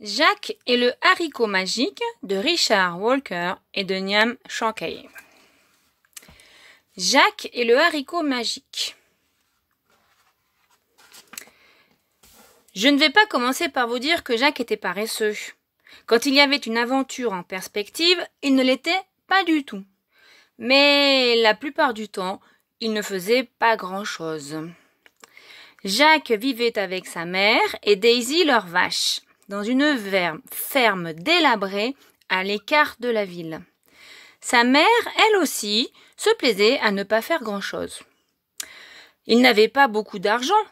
Jacques et le haricot magique de Richard Walker et de Niam Shankai. Jacques et le haricot magique. Je ne vais pas commencer par vous dire que Jacques était paresseux. Quand il y avait une aventure en perspective, il ne l'était pas du tout. Mais la plupart du temps, il ne faisait pas grand-chose. Jacques vivait avec sa mère et Daisy leur vache dans une ferme délabrée à l'écart de la ville. Sa mère, elle aussi, se plaisait à ne pas faire grand-chose. Il n'avait pas beaucoup d'argent,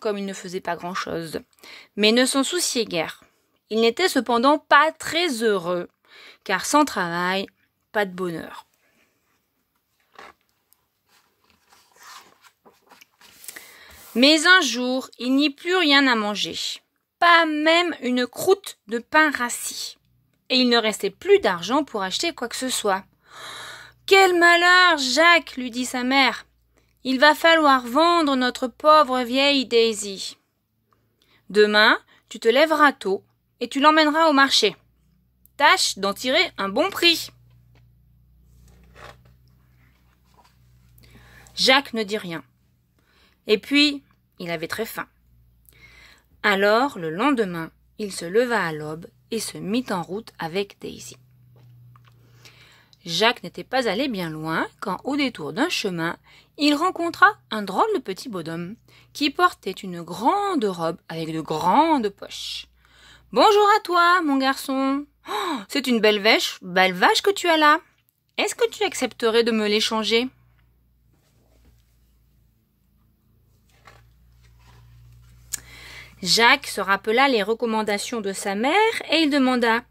comme il ne faisait pas grand-chose, mais ne s'en souciait guère. Il n'était cependant pas très heureux, car sans travail, pas de bonheur. Mais un jour, il n'y plus rien à manger pas même une croûte de pain rassis. Et il ne restait plus d'argent pour acheter quoi que ce soit. Quel malheur, Jacques, lui dit sa mère. Il va falloir vendre notre pauvre vieille Daisy. Demain, tu te lèveras tôt et tu l'emmèneras au marché. Tâche d'en tirer un bon prix. Jacques ne dit rien. Et puis, il avait très faim. Alors, le lendemain, il se leva à l'aube et se mit en route avec Daisy. Jacques n'était pas allé bien loin quand, au détour d'un chemin, il rencontra un drôle de petit bonhomme qui portait une grande robe avec de grandes poches. Bonjour à toi, mon garçon. Oh, c'est une belle vache, belle vache que tu as là. Est-ce que tu accepterais de me l'échanger Jacques se rappela les recommandations de sa mère et il demanda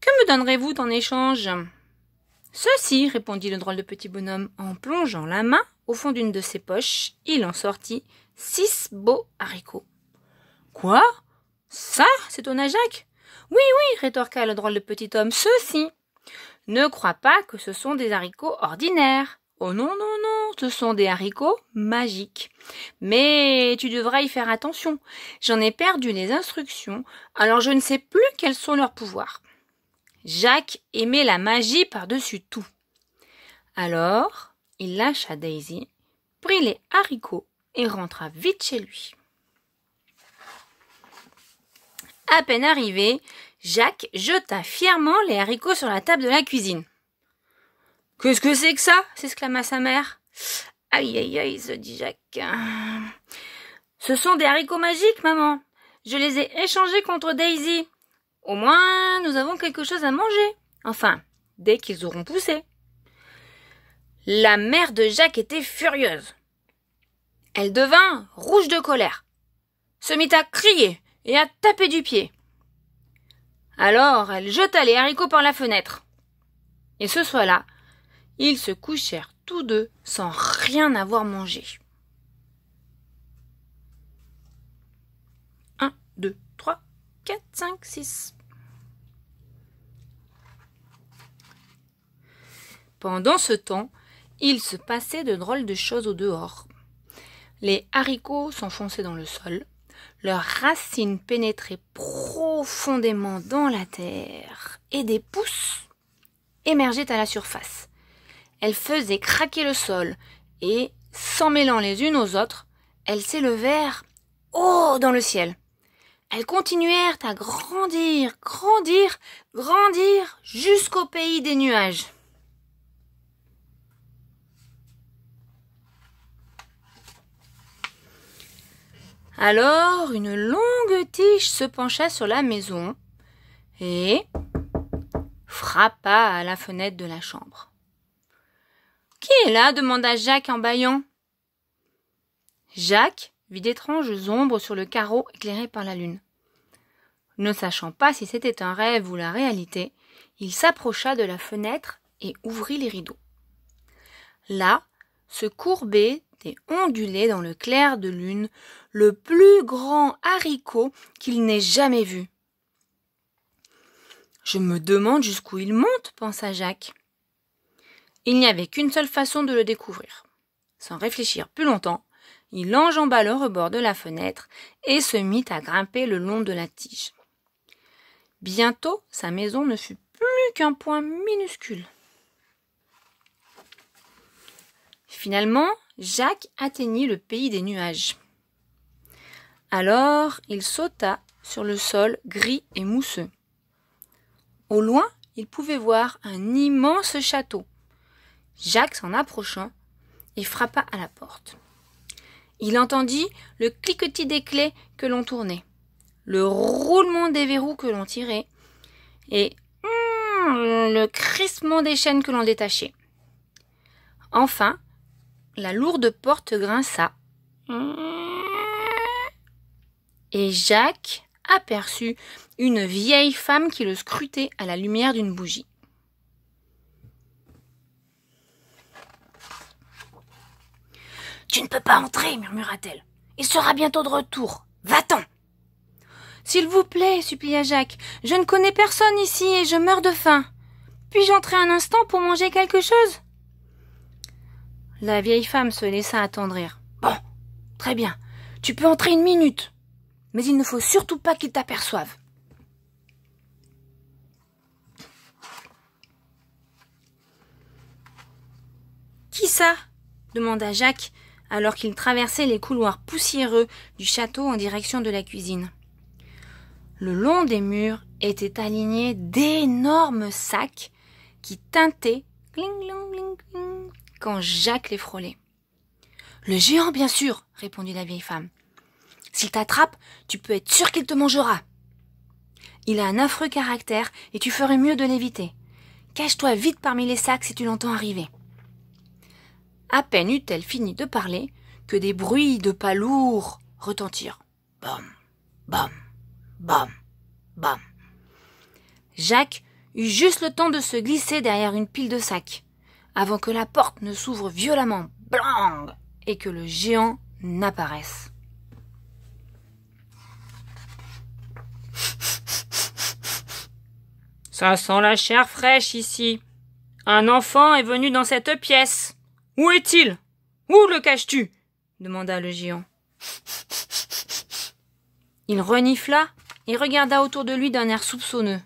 Que me donnerez-vous en échange Ceci, répondit le drôle de petit bonhomme. En plongeant la main au fond d'une de ses poches, il en sortit six beaux haricots. Quoi Ça s'étonna Jacques. Oui, oui, rétorqua le drôle de petit homme, ceci. Ne crois pas que ce sont des haricots ordinaires. Oh non, non, non, ce sont des haricots magiques. Mais tu devras y faire attention. J'en ai perdu les instructions, alors je ne sais plus quels sont leurs pouvoirs. Jacques aimait la magie par-dessus tout. Alors, il lâcha Daisy, prit les haricots et rentra vite chez lui. À peine arrivé, Jacques jeta fièrement les haricots sur la table de la cuisine. Qu'est-ce que c'est que ça s'exclama sa mère. Aïe aïe aïe, se dit Jacques. Ce sont des haricots magiques, maman. Je les ai échangés contre Daisy. Au moins, nous avons quelque chose à manger. Enfin, dès qu'ils auront poussé. La mère de Jacques était furieuse. Elle devint rouge de colère, se mit à crier et à taper du pied. Alors elle jeta les haricots par la fenêtre. Et ce soir-là, ils se couchèrent tous deux sans rien avoir mangé. 1, 2, 3, 4, 5, 6. Pendant ce temps, il se passait de drôles de choses au dehors. Les haricots s'enfonçaient dans le sol, leurs racines pénétraient profondément dans la terre et des pousses émergeaient à la surface elles faisaient craquer le sol, et, s'en mêlant les unes aux autres, elles s'élevèrent haut dans le ciel. Elles continuèrent à grandir, grandir, grandir jusqu'au pays des nuages. Alors une longue tige se pencha sur la maison et frappa à la fenêtre de la chambre. Qui est là demanda Jacques en bâillant. Jacques vit d'étranges ombres sur le carreau éclairé par la lune. Ne sachant pas si c'était un rêve ou la réalité, il s'approcha de la fenêtre et ouvrit les rideaux. Là se courbait et ondulait dans le clair de lune le plus grand haricot qu'il n'ait jamais vu. Je me demande jusqu'où il monte, pensa Jacques. Il n'y avait qu'une seule façon de le découvrir. Sans réfléchir plus longtemps, il enjamba le rebord de la fenêtre et se mit à grimper le long de la tige. Bientôt, sa maison ne fut plus qu'un point minuscule. Finalement, Jacques atteignit le pays des nuages. Alors, il sauta sur le sol gris et mousseux. Au loin, il pouvait voir un immense château, Jacques s'en approchant et frappa à la porte. Il entendit le cliquetis des clés que l'on tournait, le roulement des verrous que l'on tirait, et hum, le crissement des chaînes que l'on détachait. Enfin, la lourde porte grinça. Et Jacques aperçut une vieille femme qui le scrutait à la lumière d'une bougie. Tu ne peux pas entrer, murmura-t-elle. Il sera bientôt de retour. Va-t'en. S'il vous plaît, supplia Jacques, je ne connais personne ici et je meurs de faim. Puis-je entrer un instant pour manger quelque chose La vieille femme se laissa attendrir. Bon, très bien. Tu peux entrer une minute. Mais il ne faut surtout pas qu'il t'aperçoive. Qui ça demanda Jacques, alors qu'il traversait les couloirs poussiéreux du château en direction de la cuisine. Le long des murs étaient alignés d'énormes sacs qui tintaient cling, quand Jacques les frôlait. Le géant, bien sûr, répondit la vieille femme. S'il t'attrape, tu peux être sûr qu'il te mangera. Il a un affreux caractère et tu ferais mieux de l'éviter. Cache-toi vite parmi les sacs si tu l'entends arriver. À peine eut-elle fini de parler que des bruits de pas lourds retentirent. Bam, bam, bam, bam. Jacques eut juste le temps de se glisser derrière une pile de sacs, avant que la porte ne s'ouvre violemment, blang, et que le géant n'apparaisse. Ça sent la chair fraîche ici. Un enfant est venu dans cette pièce. Où est-il Où le caches-tu demanda le géant. Il renifla et regarda autour de lui d'un air soupçonneux.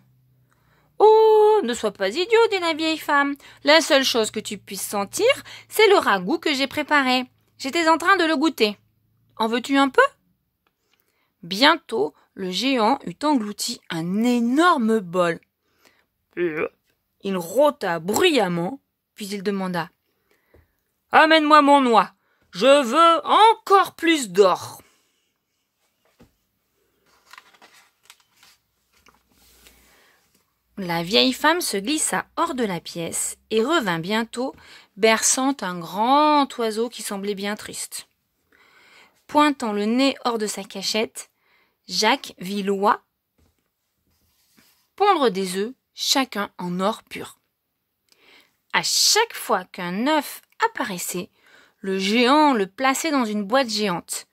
Oh ne sois pas idiot, dit la vieille femme. La seule chose que tu puisses sentir, c'est le ragoût que j'ai préparé. J'étais en train de le goûter. En veux-tu un peu Bientôt, le géant eut englouti un énorme bol. Il rôta bruyamment, puis il demanda Amène-moi mon noix. Je veux encore plus d'or. La vieille femme se glissa hors de la pièce et revint bientôt, berçant un grand oiseau qui semblait bien triste. Pointant le nez hors de sa cachette, Jacques vit l'oie pondre des œufs, chacun en or pur. À chaque fois qu'un œuf apparaissait, le géant le plaçait dans une boîte géante.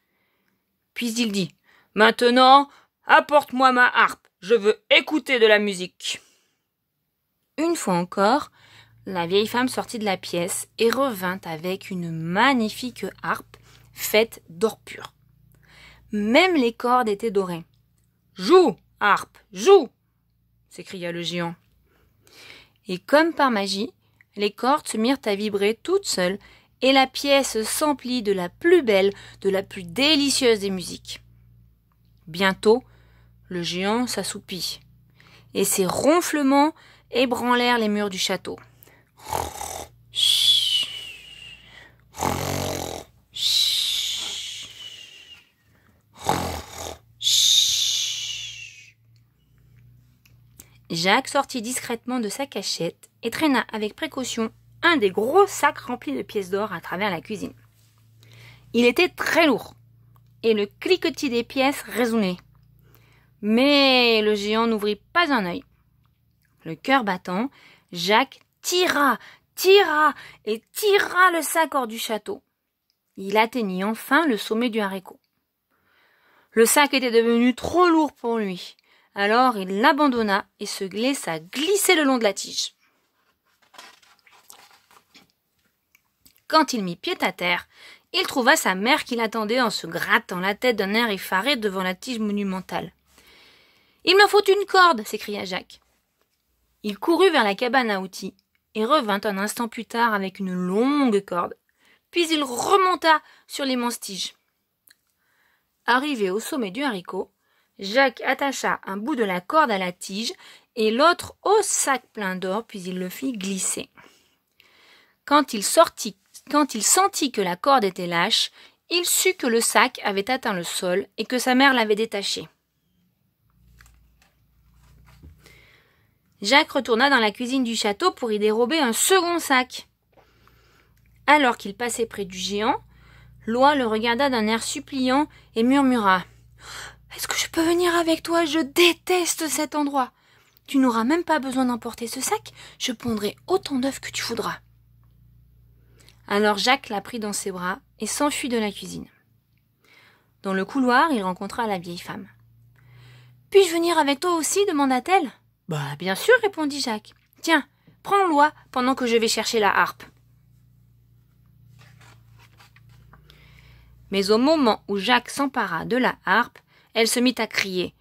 Puis il dit Maintenant, apporte-moi ma harpe, je veux écouter de la musique. Une fois encore, la vieille femme sortit de la pièce et revint avec une magnifique harpe faite d'or pur. Même les cordes étaient dorées. Joue, harpe, joue s'écria le géant. Et comme par magie, les cordes se mirent à vibrer toutes seules, et la pièce s'emplit de la plus belle, de la plus délicieuse des musiques. Bientôt, le géant s'assoupit, et ses ronflements ébranlèrent les murs du château. Jacques sortit discrètement de sa cachette et traîna avec précaution un des gros sacs remplis de pièces d'or à travers la cuisine. Il était très lourd, et le cliquetis des pièces résonnait. Mais le géant n'ouvrit pas un œil. Le cœur battant, Jacques tira, tira et tira le sac hors du château. Il atteignit enfin le sommet du haricot. Le sac était devenu trop lourd pour lui. Alors il l'abandonna et se glissa glisser le long de la tige. Quand il mit pied à terre, il trouva sa mère qui l'attendait en se grattant la tête d'un air effaré devant la tige monumentale. Il me faut une corde s'écria Jacques. Il courut vers la cabane à outils et revint un instant plus tard avec une longue corde. Puis il remonta sur les tige. Arrivé au sommet du haricot, Jacques attacha un bout de la corde à la tige et l'autre au sac plein d'or, puis il le fit glisser. Quand il sortit quand il sentit que la corde était lâche, il sut que le sac avait atteint le sol et que sa mère l'avait détaché. Jacques retourna dans la cuisine du château pour y dérober un second sac. Alors qu'il passait près du géant, Loi le regarda d'un air suppliant et murmura. Est-ce que je peux venir avec toi Je déteste cet endroit. Tu n'auras même pas besoin d'emporter ce sac, je pondrai autant d'œufs que tu voudras. Alors Jacques la prit dans ses bras et s'enfuit de la cuisine. Dans le couloir, il rencontra la vieille femme. Puis-je venir avec toi aussi demanda-t-elle. Bah, bien sûr, répondit Jacques. Tiens, prends moi pendant que je vais chercher la harpe. Mais au moment où Jacques s'empara de la harpe, elle se mit à crier.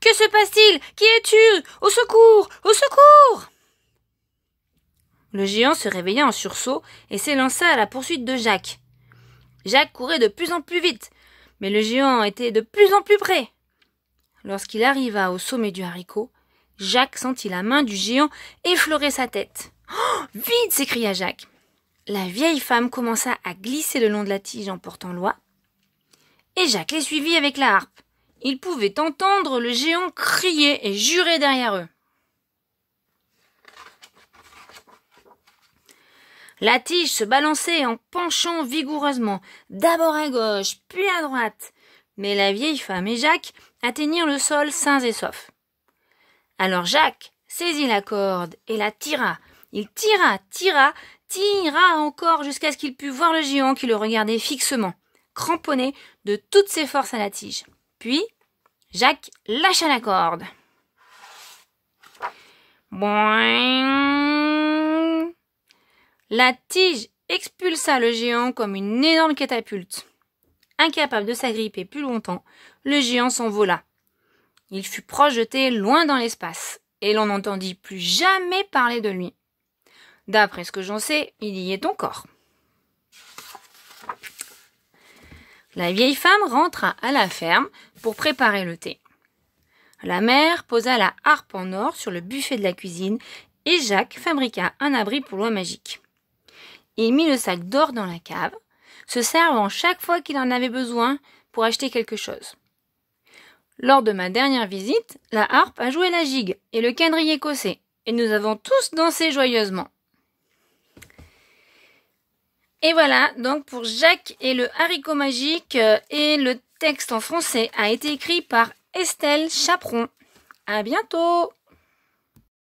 Que se passe-t-il Qui es-tu Au secours Au secours le géant se réveilla en sursaut et s'élança à la poursuite de Jacques. Jacques courait de plus en plus vite, mais le géant était de plus en plus près. Lorsqu'il arriva au sommet du haricot, Jacques sentit la main du géant effleurer sa tête. Oh, vite s'écria Jacques. La vieille femme commença à glisser le long de la tige en portant l'oie, et Jacques les suivit avec la harpe. Ils pouvaient entendre le géant crier et jurer derrière eux. La tige se balançait en penchant vigoureusement, d'abord à gauche, puis à droite. Mais la vieille femme et Jacques atteignirent le sol sains et saufs. Alors Jacques saisit la corde et la tira. Il tira, tira, tira encore jusqu'à ce qu'il pût voir le géant qui le regardait fixement, cramponné de toutes ses forces à la tige. Puis Jacques lâcha la corde. La tige expulsa le géant comme une énorme catapulte. Incapable de s'agripper plus longtemps, le géant s'envola. Il fut projeté loin dans l'espace, et l'on n'entendit plus jamais parler de lui. D'après ce que j'en sais, il y est encore. La vieille femme rentra à la ferme pour préparer le thé. La mère posa la harpe en or sur le buffet de la cuisine et Jacques fabriqua un abri pour l'oie magique. Il mit le sac d'or dans la cave, se servant chaque fois qu'il en avait besoin pour acheter quelque chose. Lors de ma dernière visite, la harpe a joué la gigue et le quadrille écossais, et nous avons tous dansé joyeusement. Et voilà, donc pour Jacques et le haricot magique, euh, et le texte en français a été écrit par Estelle Chaperon. À bientôt!